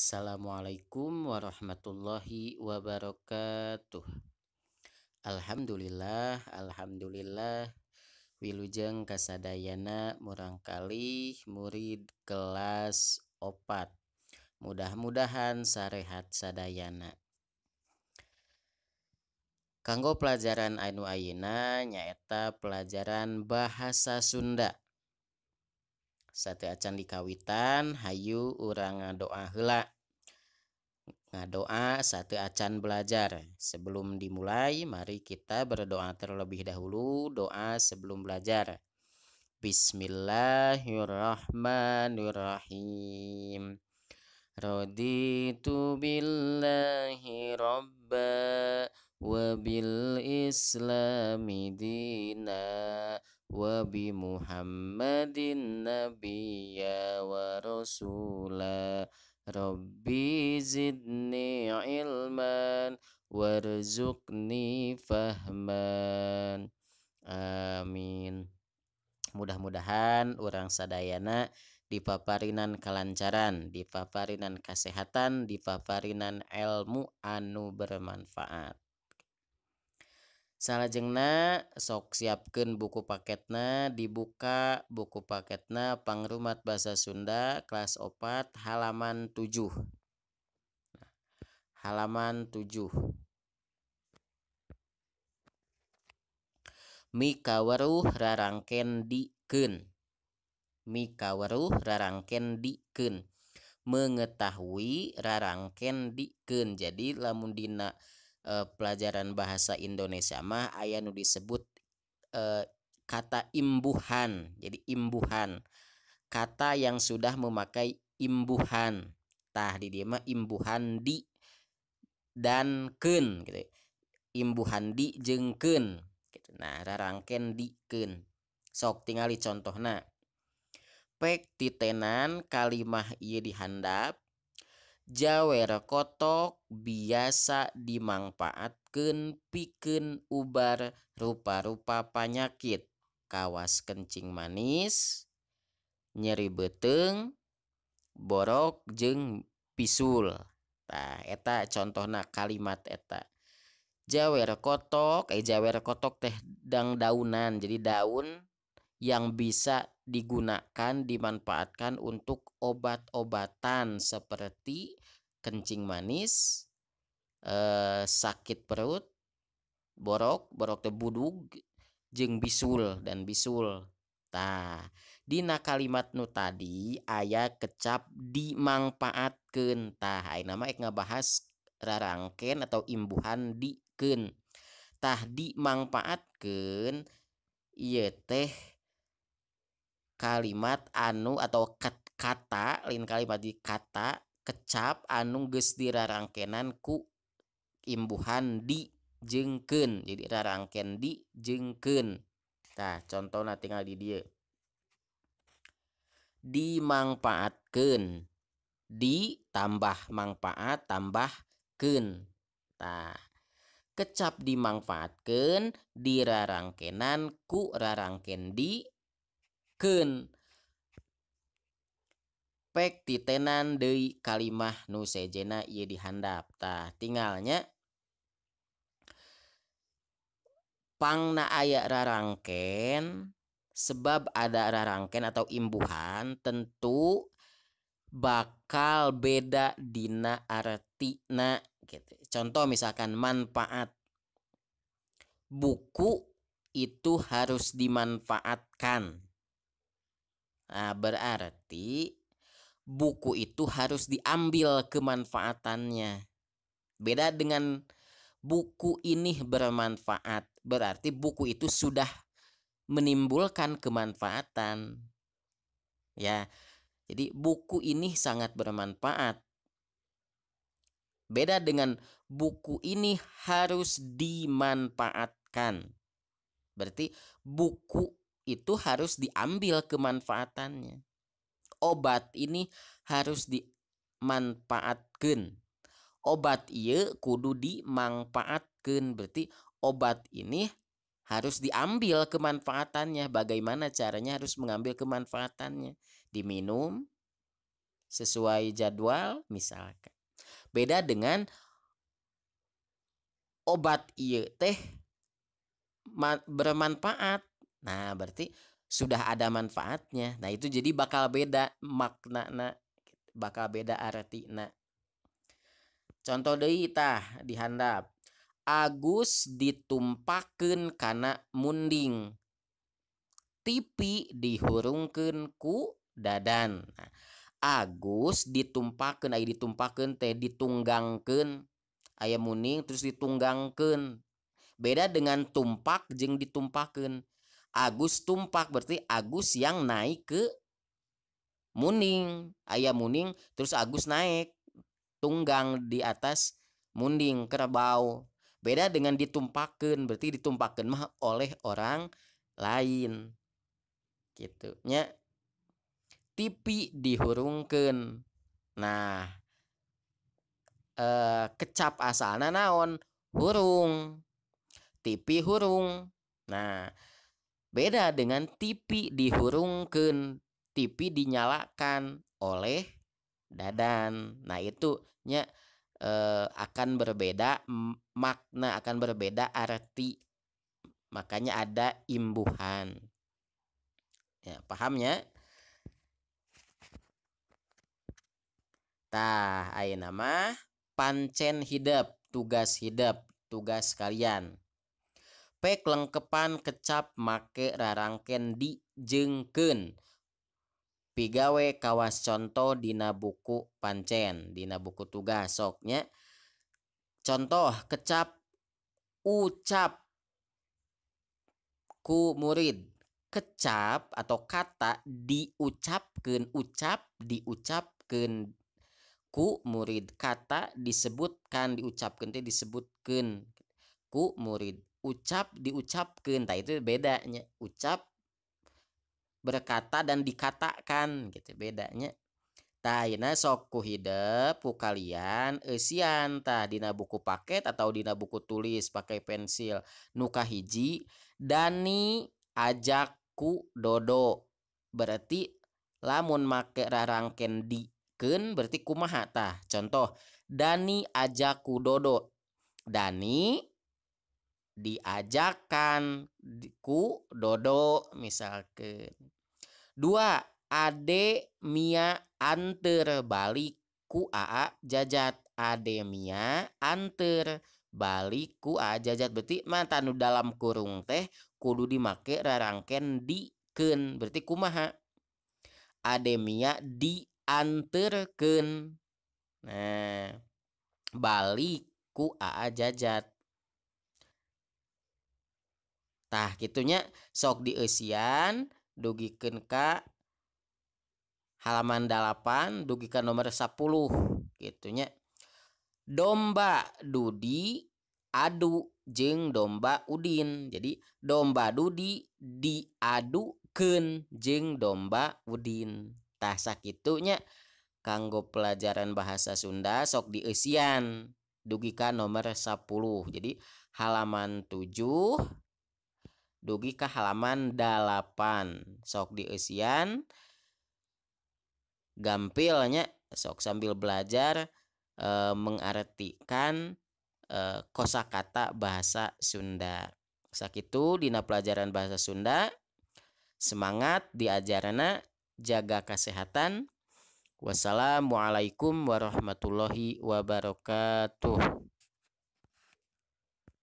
Assalamualaikum warahmatullahi wabarakatuh. Alhamdulillah, alhamdulillah. Wilujeng kasadayana murangkali murid kelas opat. Mudah-mudahan sarehat sadayana. Kanggo pelajaran Ainu Aina nyaeta pelajaran bahasa Sunda sate acan di kawitan Hayu urang ngadoa hela ngadoa sate acan belajar sebelum dimulai Mari kita berdoa terlebih dahulu doa sebelum belajar Bismillahirrahmanirrahim Raditu billahi robba wabil bil islami dina Nabiyya wa ورسولا ربي زدني علما warzuqni fahman amin mudah-mudahan orang sadayana dipaparinan kelancaran dipaparinan kesehatan dipaparinan ilmu anu bermanfaat Salajengna sok siapkan buku paketna dibuka buku paketna pangrumat bahasa Sunda kelas opat halaman tujuh, halaman halaman 7 kaweruh rarangken diken kaweruh rarangken diken mengetahui rarangken diken jadi lamun dina e, pelajaran bahasa Indonesia mah aya nu disebut e, kata imbuhan. Jadi imbuhan. Kata yang sudah memakai imbuhan. Tah di dia mah imbuhan di dan ken gitu. Imbuhan di jengken gitu. Nah, rarangken ken. Sok tingali contohna. Pek titenan kalimah ia dihandap Jawer kotok biasa dimanfaatkan piken ubar rupa-rupa penyakit kawas kencing manis nyeri beteng borok jeng pisul nah, eta contohnya kalimat eta Jawer kotok eh Jawer kotok teh dang daunan jadi daun yang bisa digunakan dimanfaatkan untuk obat-obatan seperti kencing manis, eh, sakit perut, borok, borok teh budug, jeng bisul dan bisul. Tah, dina kalimat nu tadi ayah kecap dimangfaatkeun. ta. ayeuna nama ek ngabahas rarangken atau imbuhan dikeun. Tah dimangfaatkeun Iya teh kalimat anu atau kat kata lain kalimat di kata cap anungges dirangkenan ku imbuuhan di jengken jadi rarangken di jengken contoh tinggal di dia dimanfaatken di tambah manfaat tambahken kecap dimanfaatken dirangkenan ku rarangken diken pek titenan Dei kalimah nu sejena ia tah tinggalnya pangna ayak rarangken sebab ada rarangken atau imbuhan tentu bakal beda dina na gitu. Contoh misalkan manfaat buku itu harus dimanfaatkan. Nah, berarti buku itu harus diambil kemanfaatannya. Beda dengan buku ini bermanfaat, berarti buku itu sudah menimbulkan kemanfaatan. Ya. Jadi buku ini sangat bermanfaat. Beda dengan buku ini harus dimanfaatkan. Berarti buku itu harus diambil kemanfaatannya obat ini harus dimanfaatkan obat iya kudu dimanfaatkan berarti obat ini harus diambil kemanfaatannya bagaimana caranya harus mengambil kemanfaatannya diminum sesuai jadwal misalkan beda dengan obat iya teh bermanfaat nah berarti sudah ada manfaatnya. Nah, itu jadi bakal beda makna na bakal beda arti na. Contoh deh, tah dihandap. Agus ditumpakkan karena munding. Tipi dihurungkan ku dadan. Nah, Agus ditumpakkan, ayat ditumpakkan, teh ditunggangkan, ayam munding terus ditunggangkan, Beda dengan tumpak jeng ditumpakkan. Agus tumpak berarti Agus yang naik ke muning ayah muning terus Agus naik tunggang di atas munding kerbau beda dengan ditumpakan berarti ditumpakan mah oleh orang lain gitu nya tipi dihurungkan nah eh, kecap asalna naon hurung tipi hurung nah Beda dengan TV dihurungkan, tipi dinyalakan oleh dadan. Nah, itu nya e, eh, akan berbeda makna akan berbeda arti. Makanya ada imbuhan. Ya, pahamnya? Tah, ayo nama pancen hidup, tugas hidup, tugas kalian pek lengkepan kecap make rarangken dijengken pigawe kawas contoh Dina buku pancen Dina buku tugas soknya contoh kecap ucap ku murid kecap atau kata diucapkan ucap diucapkan ku murid kata disebutkan diucapkan itu disebutkan ku murid ucap diucapkan entah itu bedanya ucap berkata dan dikatakan gitu bedanya Taina sokku hidup kalian esian tah dina buku paket atau dina buku tulis pakai pensil nuka hiji Dani ajakku dodo berarti lamun make rarangken di ken berarti kumaha tah contoh Dani ajakku dodo Dani diajakan ku dodo misalkan dua ade mia anter balik ku aa jajat ade mia anter balik ku aa jajat berarti mata nu dalam kurung teh kudu dimake rarangken di ken berarti kumaha ade mia di ken nah balik ku aa jajat tah gitunya sok di Asian dugi ke halaman 8 dugikan nomor sepuluh gitunya domba Dudi adu jeng domba Udin jadi domba Dudi ken jeng domba Udin tah sakitunya kanggo pelajaran bahasa Sunda sok di dugi dugikan nomor sepuluh jadi halaman tujuh dugi ke halaman 8 sok usian gampilnya sok sambil belajar e, mengartikan e, kosakata bahasa Sunda sakitu dina pelajaran bahasa Sunda semangat diajarana jaga kesehatan wassalamualaikum warahmatullahi wabarakatuh